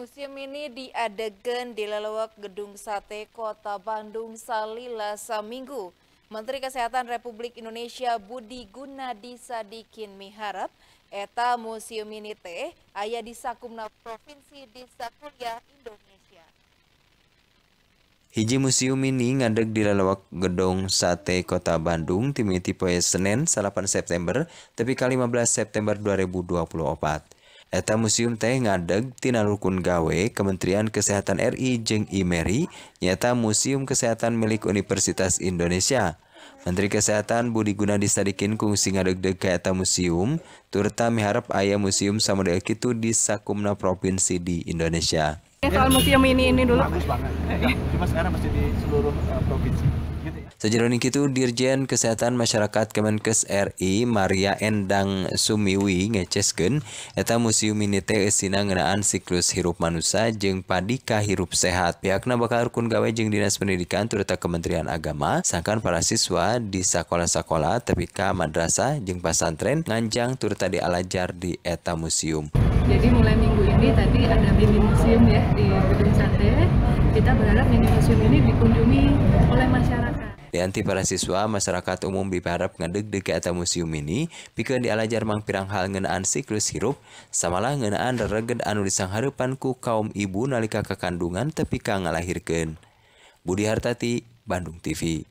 Museum ini diadegan di lelewak Gedung Sate Kota Bandung Salila Saminggu. Menteri Kesehatan Republik Indonesia Budi Gunadi Sadikin miharap eta museum ini teh ayah di Sakumna Provinsi di Sakulia Indonesia. Hiji museum ini ngadeg di lalawak gedung sate kota Bandung timiti poe Senin 8 September tepi kali 15 September 2024. Eta museum teh ngadeg tina rukun gawe Kementerian Kesehatan RI Jeng IMERI nyata Museum Kesehatan milik Universitas Indonesia. Menteri Kesehatan Budi Gunadi Sadikin kungsi ngadeg-deg ke eta museum, turta miharap ayah museum sama kitu di sakumna provinsi di Indonesia. Soal museum ini ini dulu. Cuma sekarang masih di seluruh eh, provinsi. Sejauh itu Dirjen Kesehatan Masyarakat Kemenkes RI Maria Endang Sumiwi ngecesken eta museum ini teh esina ngenaan siklus hirup manusia jeng padika hirup sehat. Pihaknya bakal rukun gawe jeng Dinas Pendidikan turut Kementerian Agama sangkan para siswa di sekolah-sekolah tepika madrasah jeng pasantren nganjang turut tadi alajar di eta museum. Jadi mulai minggu ini tadi ada bimbing museum ya di kita berharap mini museum ini dikunjungi oleh masyarakat. Dianti para siswa, masyarakat umum diharap ngedeg-deg atau museum ini, pikir dialajar mang pirang hal ngenaan siklus hirup, samalah ngenaan rereged anu disang harapanku kaum ibu nalika kekandungan tepi ka ngalahirkeun. Budi Hartati, Bandung TV.